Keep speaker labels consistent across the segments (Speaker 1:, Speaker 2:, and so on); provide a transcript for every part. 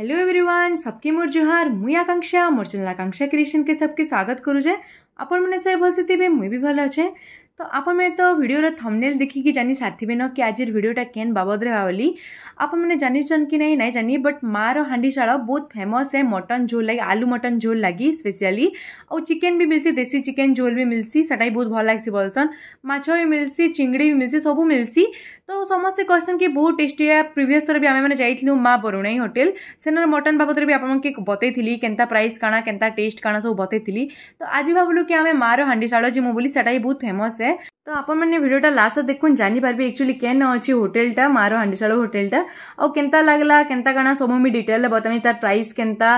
Speaker 1: hello everyone सबके मोर जोहार मुई आकांक्षा मोर चैनल आकांक्षा क्रिएशन के सबके स्वागत करूचे आपन मैंने सब भल से मुई भी भल अच्छे तो आपने तो भिडर थमनेल देखिकी जानी न कि आज भिडटा के बाबद रेली आपने जानीचन कि नहीं ना जानी बट मार हाँडी बहुत फेमस है मटन झोल लगी आलू मटन झोल लगी स्पेशली और चिकेन भी मिलसी देसी चिकेन झोल भी मिलसी से बहुत भल लगसी बोलसन मछ भी मिलसी चिंगड़ी भी मिलसी सब मिलसी तो समस्ते कहसन कि बहुत टेस्ट प्रिभस थर भी आम जाइलु माँ बरुणाई होटेल से मटन बाबद भी आपके बतई के प्राइस काणा के टेस्ट काणा सब बतई तो आज भावलू कि आम मार हाँ चाड़ जी मुझे बहुत फेमस है है ତ ଆପଣମାନେ ଭିଡ଼ିଓଟା ଲାଷ୍ଟ ଦେଖୁନ୍ ଜାଣିପାରିବେ ଆକ୍ଚୁଆଲି କେନ୍ ଅଛି ହୋଟେଲଟା ମାର ହାଣ୍ଡିଶାଳ ହୋଟେଲଟା ଆଉ କେନ୍ତା ଲାଗଲା କେନ୍ତା କାଣା ସବୁ ମୁଇଁ ଡିଟେଲରେ ବତାମି ତାର ପ୍ରାଇସ୍ କେନ୍ତା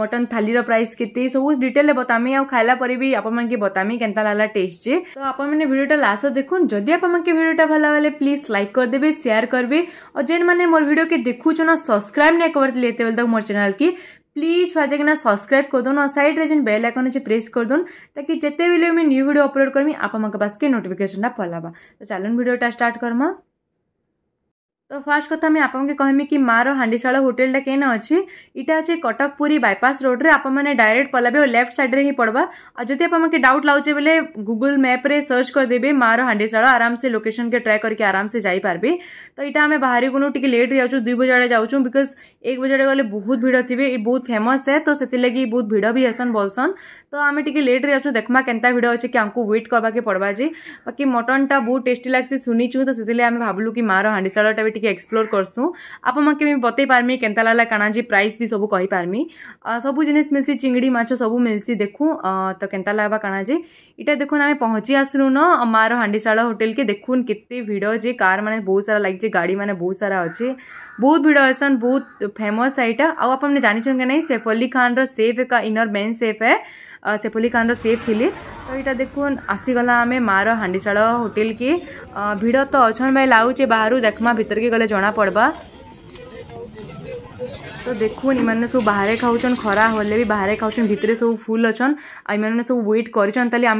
Speaker 1: ମଟନ୍ ଥାଲିର ପ୍ରାଇସ୍ କେତେ ସବୁ ଡିଟେଲରେ ବତାମି ଆଉ ଖାଇଲା ପରେ ବି ଆପଣମାନଙ୍କୁ ବତାମି କେନ୍ତା ଲାଗଲା ଟେଷ୍ଟ ଯେ ତ ଆପଣମାନେ ଭିଡ଼ିଓଟା ଲାଷ୍ଟ ଦେଖୁନ୍ ଯଦି ଆପଣମାନଙ୍କୁ ଭିଡ଼ିଓଟା ଭଲ ଲାଗଲେ ପ୍ଲିଜ୍ ଲାଇକ୍ କରିଦେବେ ସେୟାର କରିବେ ଆଉ ଯେନ୍ମାନେ ମୋର ଭିଡ଼ିଓକେ ଦେଖୁଛନ୍ ସବସ୍କ୍ରାଇବ୍ ନାଇଁ କରିଥିଲେ ଏତେବେଳେ ତକ ମୋର ଚ୍ୟାନେଲ୍କେ ପ୍ଲିଜ୍ ଭାଜକିନା ସବସ୍କ୍ରାଇବ୍ କରିଦେଉନ୍ ଆଉ ସାଇଡ଼୍ରେ ଯେନ୍ ବେଲ୍ ଆଇକନ୍ ଅଛି ପ୍ରେସ୍ କରିଦେଉନ୍ ତାକି ଯେତେବେଲେ ମୁଇଁ ନ୍ୟୁ ଭିଡ଼ିଓ ଅପଲୋଡ଼୍ କରିମି ଆପଣଙ୍କ ପାସ୍କେ ନୋଟିଫିକେସନ୍ଟା ପଲାବା ତ ଚାଲୁନ୍ ଭିଡ଼ିଓଟା ଷ୍ଟାର୍ଟ କର୍ମା तो फास्ट कथा मुझे आपके कहमी कि माँ हाँशा होटेलटा कई अच्छे इटा अच्छे कटक बैपास रोड में आप डायरेक्ट पलाबे और लेफ्ट सैड में ही पड़वा और जब आप डाउट लगे बोले गुगुल मैप्रे सर्च करदे माँ हाँशा आराम से लोकेशन के ट्राए करके आराम से जापारे तो यहाँ आम बाहर को टी लेट्रे जाऊँ दुई आड़े जाऊँ बिकज एक बजे आड़े गले बहुत भिड़ थे बहुत फेमस है तो से लगे बहुत भिड़ भी असन बोलसन तो आम टे लेट्रे जाऊँ देखमा के भिड़ अच्छे कि आमको व्वेट करवाके पड़वा जी बाकी टा बहुत टेस्ट लगसी सुनीचू तो से भालू कि माँ हाँशाटा भी ଟିକେ ଏକ୍ସପ୍ଲୋର୍ କରସୁଁ ଆପଣମାନକେ ବି ବତେଇ ପାରମି କେନ୍ତା ଲାଗଲା କାଣା ଯେ ପ୍ରାଇସ୍ ବି ସବୁ କହିପାରମି ସବୁ ଜିନିଷ ମିଲ୍ସି ଚିଙ୍ଗଡ଼ି ମାଛ ସବୁ ମିଲ୍ସି ଦେଖୁଁ ତ କେନ୍ତା ଲାଗ୍ବା କାଣା ଯେ इटा देखो आम पहुँची न मार हांडीशाला होटेल के देखुन के भिड़ अच्छे कार मैंने बहुत सारा लगे गाड़ी मैंने बहुत सारा अच्छे बहुत भिड़ असन बहुत फेमस है यहाँ आपने कि नहीं सैफ अली खान रेफ एक इनर मेन सेफ है सैफ अली खान रेफ थी तो यहाँ देखुन आसीगला आम माँ हांडीशाला होटेल के भिड़ तो अच्छा भाई लगुचे बाहर देखमा भितर के गले जना पड़वा तो देखू नहीं मैंने सब बाहर खाऊन खरा हेल्ले भी बाहर खाऊन भितरे सब फुल अच्छा आई मैंने सब व्वेट कर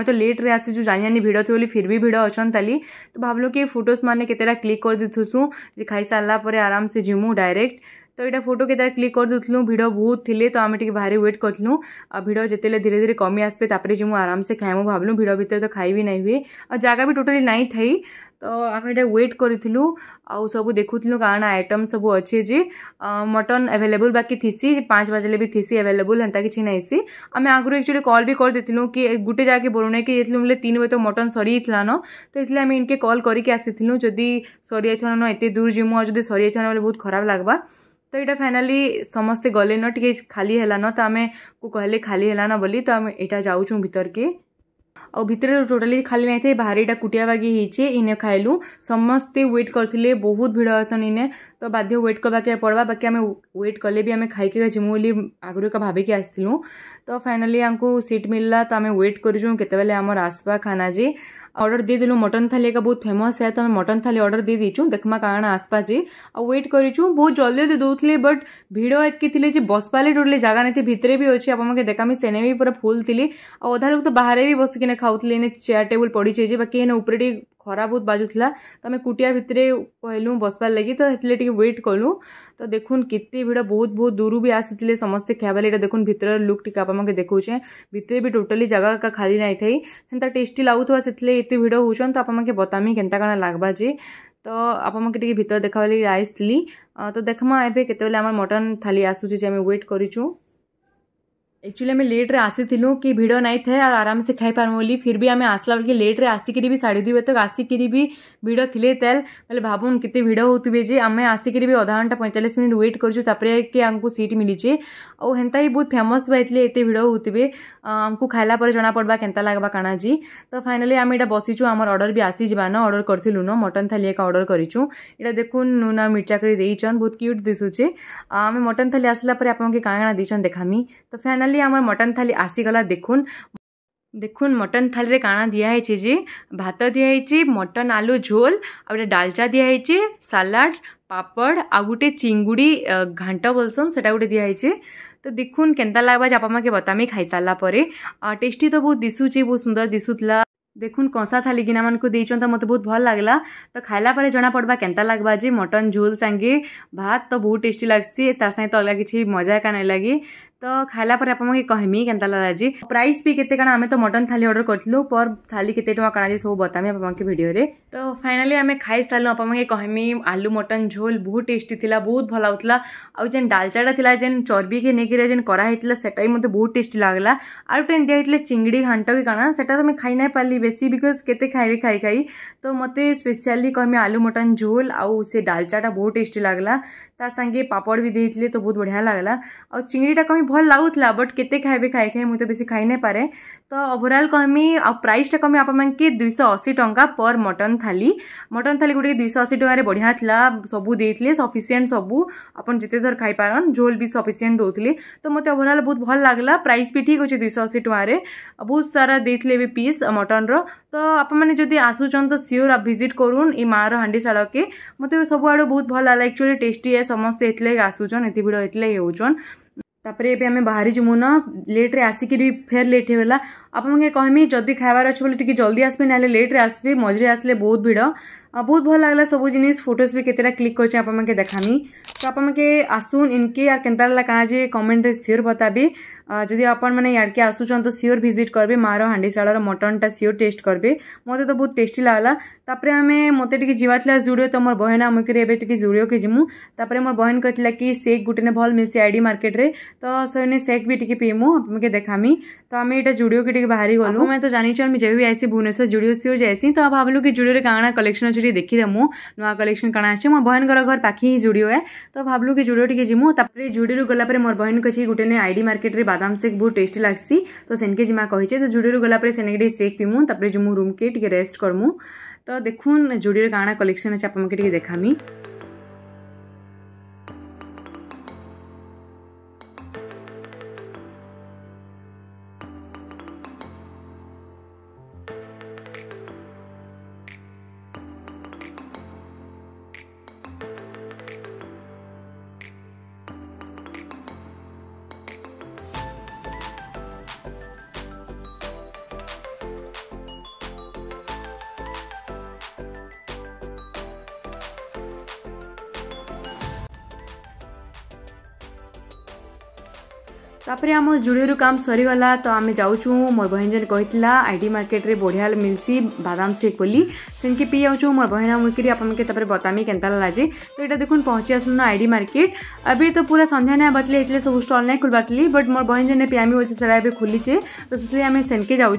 Speaker 1: तो लेट्रे आसीचु जानी भिड़ थी फिर भी भिड़ अच्छा तो भावल कि फोटोस मैंने के क्लिक कर दीथसूँ जी खाई सारापर आराम से जीमु डायरेक्ट तो यहाँ फोटो के क्लिक कर दूसल भिड़ बहुत थी तो आम टे भारी व्वेट करूँ और भिड़ जिते धीरे धीरे कमी आसपे जी मुझे आराम से खाए मुझे भिड़ भितर तो खाई भी नहीं हुए और जगह भी टोटाली नहीं थी तो आम ये व्वेट करूँ आउ सब देखुल कण आइटम सब अच्छे मटन एभेलेबुल बाकी थी पाँच बजे भी थी एभेलेबुल एंता किसी नहीं आम आगू एक्चुअली कल भी करूँ कि गोटे जगह बोलूँ कि ये बोले तीन बजे तो मटन सरी न तो इसलिए आम इनके कल करके आसी जदि सरी जाइए ना एत दूर जीमु आज सरी जाइए बोले बहुत खराब लग्वा तो यहाँ फाइनाली समस्ते गले न टे खाली है तो आम को कहले खाली है ना बोली तो आम यहाँ जाऊँ भितर के ଆଉ ଭିତରେ ଟୋଟାଲି ଖାଲି ନାଇଁଥାଏ ବାହାରିଟା କୁଟିଆ ବାଗି ହେଇଛେ ଇନେ ଖାଇଲୁ ସମସ୍ତେ ୱେଟ୍ କରିଥିଲେ ବହୁତ ଭିଡ଼ ଆସନ୍ ଇନେ ତ ବାଧ୍ୟ ୱେଟ୍ କରବାକେ ପଡ଼ବା ବାକି ଆମେ ୱେଟ୍ କଲେ ବି ଆମେ ଖାଇକି ଯିମୁ ବୋଲି ଆଗରୁ ଏକା ଭାବିକି ଆସିଥିଲୁ ତ ଫାଇନାଲି ଆମକୁ ସିଟ୍ ମିଳିଲା ତ ଆମେ ୱେଟ୍ କରିଛୁ କେତେବେଳେ ଆମର ଆସବା ଖାନା ଯେ ऑर्डर दे देलु मटन थाली एक बहुत फेमस है तो हमें मटन थाली ऑर्डर दे दीचू देखमा कारण आसपा जे आउ वेट कर बहुत जल्दी दे दूसरे बट भिड़ एतक बस पाले टोटली जगह नहीं थी भितर भी अच्छे आपके देखामी सेने भी पूरा फुल थी आधा लोग तो बाहर भी बस कि खाऊ चेयर टेबुल पड़ी चाहिए बाकी उपरे खरा बहुत बाजुला तो आम कुटिया भितर कहलु बसवार लगी तो हेल्ले व्वेट कलु तो देखुन के भिड़ बहुत बहुत दूर भी आसी समस्ते खेबाले ये देखुन भितर लुक टी आप देखे भितर भी टोटाली जगह का खाली नहीं थी हेता टेस्ट लगुवा से भिड़ हो तो आपके बतामी के लग्वा जी तो आप मैं भितर देखा लगे आईसली तो देखमा एवं केत मटन थाली आसूँ जे आम व्वेट करूँ एक्चुअली हमें लेट्रे रे कि भिड़ नहीं थाए और आराम से खाई पार्मोली फिर भी आम आसला बेल लेट रे आसिकी भी साढ़े दुई बजे तक आसिकी भी भिड़ थे तेल बोले मतलब भावुन के भिड़ होते जे आम आसिकी भी अधा घंटा पैंचाश मिनिट व्वेट करुपर कि आमको सीट मिली और हेन्ता ही बहुत फेमस बाइले एत भिड़ होते आमको खाइला पर जना पड़वा केन्ता लागवा काणा जी तो फाइनाली आम यहाँ बसीचु आम अर्डर भी आसीजान अर्डर करूँ न मटन थाली एक अर्डर करूँ यहाँ देखुन नुना मिर्चा कर बहुत क्यूट दिशुचे आम मटन थाली आसला आपके काणा काणा देखा तो फाइनाली ফাইনালি আমার মটন থালি আসিগলা দেখুন দেখুন মটন থালিরে কাଣା দিয়া হয়েছে যে ভাত দিয়া হয়েছে মটন আলু ঝোল আর গোটে ডালচা দিয়া হয়েছে সালাড পাপড় আর গোটে চিঙ্গুড়ি ঘাঁট বলসন সেটা গোটে দিয়া হয়েছে তো দেখুন কেনতা লাগবা যে আপা মাকে বতামি খাই সারা পরে টেস্টি তো বহুত দিশুছে বহুত সুন্দর দিশুলা দেখুন କଂସା ଥାଲି ଗିନା ମାନଙ୍କୁ ଦେଇଛନ୍ ତ ମୋତେ ବହୁତ ଭଲ ଲାଗିଲା ତ ଖାଇଲା ପରେ ଜଣାପଡ଼ବା କେନ୍ତା ଲାଗ୍ବା ଯେ ମଟନ୍ ଝୋଲ୍ ସାଙ୍ଗେ ଭାତ ତ ବହୁତ ଟେଷ୍ଟି ଲାଗ୍ସି ତାର୍ ସାଙ୍ଗେ ତ ଅଲଗା କିଛି ମଜା ଏକା ନାଇଁ ଲାଗି तो खालापर आपकी कहमी के लगा प्राइस भी के मटन थाली अर्डर करूँ पर थाली के सब बतामी आपके भिडियो तो फाइनाली आम खाई सारूँ आपके कहमी आलू मटन झोल बहुत टेस्ट थी बहुत भल लगुता आउ जेन डालचाटा था जेन चर्बी के नहीं कराई सेटा मतलब बहुत टेस्ट लगला आर टेन दिखाई चिंगड़ी घाट कि कण से तो मैं खाई ना पार्ली बेस बिकज के खाई खाई तो मत स्पेशली कहमी आलू मटन झोल आउ से डालचाटा बहुत टेस्ट लगला तार संगे पापड़ भी देते तो बहुत बढ़िया लगला आ चिंगड़ीटा कमी भल लगुला बट के खाए खाए खाए मुझे तो बेस खाई ना पारे तो ओभरअल कमी आ प्राइसटा कहमी आपके दुई अशी टाँचा पर मटन थाली मटन थाली गोटे दुईश अशी टकर बढ़िया था सबू देते सफिसीयंट सबू आप जिते थर खाईपारन झोल भी सफिसीयंट दौले तो मत ओभरअल बहुत भल लगला प्राइस भी ठीक अच्छे दुईश अशी टकर बहुत सारा देते पीस पिस् मटन रो तो आपने जदि आसुचन तो सियोर आप भिजिट करूँ ये माँ हांडीशाला के मत सब बहुत भल लगा एक्चुअली टेस्टी है ସମସ୍ତେ ଏଥିଲାଗି ଆସୁଛନ୍ ଏତେ ଭିଡ଼ ଏଥିଲାଗି ହେଉଛନ୍ ତାପରେ ଏବେ ଆମେ ବାହାରିଯିମୁ ନା ଲେଟ୍ରେ ଆସିକିରି ଫେର୍ ଲେଟ୍ ହେଇଗଲା आपके कहमी जदि खाइबार अच्छे बोले जल्दी आसपे ना लेट्रे आसपे मझे आसले बहुत भिड़ आ बहुत भल लगला सब जिन फोटोज भी कतेटा क्लिक करें आप देखामी तो आप आसन इनके यार कैंता लगे कहना जी कमेन्ट्रे सियोर बतावि जी आपने यारे आसुचन तो सियोर भिजिट करेंगे मार मटन टा सियोर टेस्ट करेंगे मत तो बहुत टेस्ट लगला तापर आम मत जावा जुड़ियो तो मोर बहन आम कर जुड़ियो कि जीमु तापर मोर बहन कहला कि सेक गोटे ने भल मिसी आई डी मार्केट तो सही सेक भी टी पीमु आपके देखामी तो आम ये जुड़ियो के के बाहर ही गलो मैं तो जानी छु जब भी आई भुवनेश्वर जुड़ी सी जैसी तो भाई कि जुड़ी कण कलेक्शन अच्छे देखीदेमु नुआ कलेक्शन कण आसे मो बहन घर पाखी ही जुड़ी हुए तो भाई कि जुड़ो टी जीपर जुड़ी गलापर मोर बहन कह गोटे ने आई डी मार्केट में बादाम सेक बहुत टेस्ट लग्सी तो सेनके जी कहे तो जुड़ी गलापर से सेक पीमु जी रूम के रेस्ट करमु तो देखून जुड़ी कण कलेक्शन अच्छे आपके देखामी तापर आम रू काम सरीगला तो आम जाऊ मोर बहन जन कही आई डी मार्केट रे बढ़िया मिलसी बादाम सेक बोली सेनके पी जाऊ मोर बहन मुझे आपके बतामी के लाजे तो ये देखो पहुंची आस आई डी मार्केट अभी तो पूरा सन्या ना बतली है सब स्टल ना खुलवा बट मोर बहन जन पियामी बोलते सारा खुली तो आम सेनके जाऊ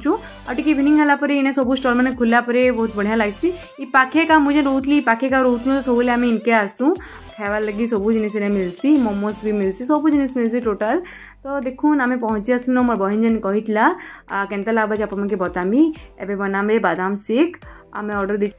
Speaker 1: इवनिंग हालापर इन सब स्टल मैंने खुला बहुत बढ़िया लगसी ये पाखे का मुझे रोली पाखे का रोलूँ सब इनके आसू खाबार लगी सब जिनसे मिलसी मोमोस भी मिलसी सब जिन मिलसी टोटाल तो देखून आम पहुँची आसलु मोर बहन जेन कहला केनता लागवा आप बतामी एवं बनामे बादाम शेक आम अर्डर दे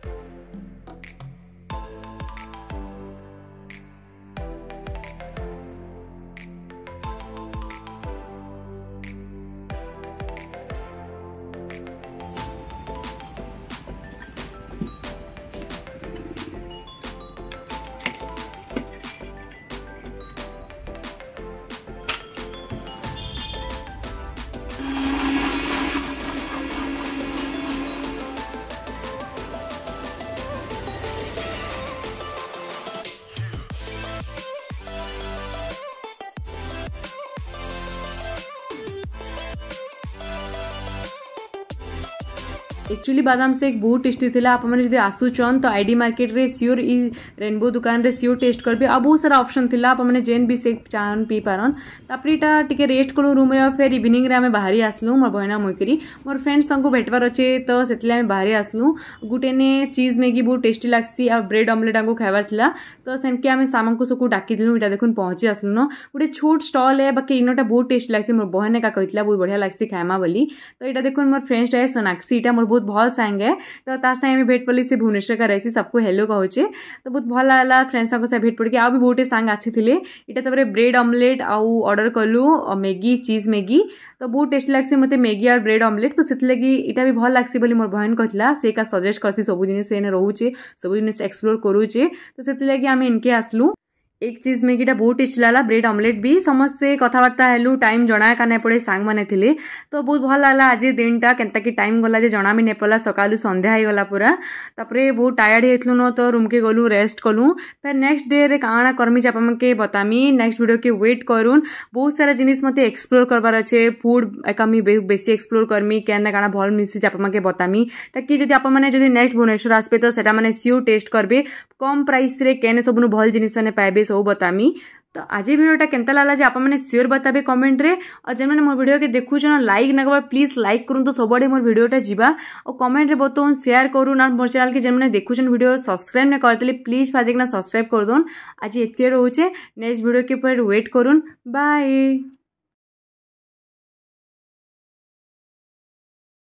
Speaker 1: एक्चुअली बादाम एक बहुत टेस्टी थी आप मैंने जब आसुचन तो आईडी मार्केट रे सियोर इ रेनबो दुकान रे सियोर टेस्ट करबे आ बहुत सारा ऑप्शन थिला आप मैंने जेन भी से चाहन पी पारन तापर इटा टिके रेस्ट करू रूम रे फेर इवनिंग रे हमें बाहरी आसलु मोर बहना मोकरी मोर फ्रेंड्स तंको भेटवार अछे तो सेतले हमें बाहरी आसलु गुटे ने चीज मैगी बहुत टेस्टी लागसी आ ब्रेड ऑमलेट आंको खाइबार थिला तो सेनके हमें सामान को सको डाकी दिलु इटा देखुन पहुंची आसलु न गुटे छोट स्टॉल है बाकी इनोटा बहुत टेस्ट लागसी मोर बहने का कहितला बहुत बढ़िया लागसी खायमा बोली तो इटा देखुन मोर फ्रेंड्स है सोनाक्षी इटा मोर बहुत भल सांग तो सागे भेट पड़ी से भुवनेश्वर का रहसी सबको हेलो कहे तो बहुत भल लगेगा फ्रेंड्स सब भेट पड़ी आउ भी सांग आसते इटा तपर ब्रेड अमलेट आउ अर्डर कलु मैगी चीज मैगी तो बहुत टेस्ट लग्सी मत मैगी आर ब्रेड अमलेट तो से लगी इटा भी भल लग्सी बोली मोर बहन कहला से सजेस्ट करसी सब जिन रोचे सब जिन एक्सप्लोर करुचे तो से लगे आम इनके आसलू एक चीज में बहुत टेस्ट लगला ब्रेड अमलेट भी समस्ते कथबार्ता हेलु टाइम जनाया का नहीं पड़े सांग मैंने थी तो बहुत भल लगा आज दिन टा के टाइम गला जे जना भी नहीं पड़ा सका सन्ध्या होगा पूरा तापर बहुत टायर्ड न तो रूम के गलु रेस्ट कलु फिर नेक्स्ट डे रे कण करमी चाप के बतामी नेक्स्ट भिड के वेट करूँ बहुत सारा जिनस मत एक्सप्लोर करबार अच्छे फुड एक बेस बेसी एक्सप्लोर करमी क्या कण भल मिसी चाप के बतामी ताकि जब आप नेक्स्ट भुवनेश्वर आसपे तो सीओ टेस्ट करेंगे कम प्राइस केन सब भल जिन मैंने पाए ସବୁ ବତାମି ତ ଆଜି ଭିଡ଼ିଓଟା କେନ୍ତା ଲାଗଲା ଯେ ଆପଣମାନେ ସିଓର ବତାବେ କମେଣ୍ଟରେ ଆଉ ଯେମାନେ ମୋ ଭିଡ଼ିଓକେ ଦେଖୁଛନ୍ ଲାଇକ୍ ନା କବା ପ୍ଲିଜ୍ ଲାଇକ୍ କରନ୍ତୁ ସବୁଆଡ଼େ ମୋର ଭିଡ଼ିଓଟା ଯିବା ଆଉ କମେଣ୍ଟରେ ବତଉନ୍ ସେୟାର କରୁନ୍ ଆଉ ମୋର ଚ୍ୟାନେଲ୍କେ ଯେମାନେ ଦେଖୁଛନ୍ ଭିଡ଼ିଓ ସବସ୍କ୍ରାଇବ୍ ନା କରିଥିଲେ ପ୍ଲିଜ୍ ଫାଜିକିନା ସବସ୍କ୍ରାଇବ୍ କରିଦଉନ୍ ଆଜି ଏତିକି ରହୁଛେ ନେକ୍ସଟ ଭିଡ଼ିଓ କିପରି ୱେଟ୍ କରୁନ୍ ବାଏ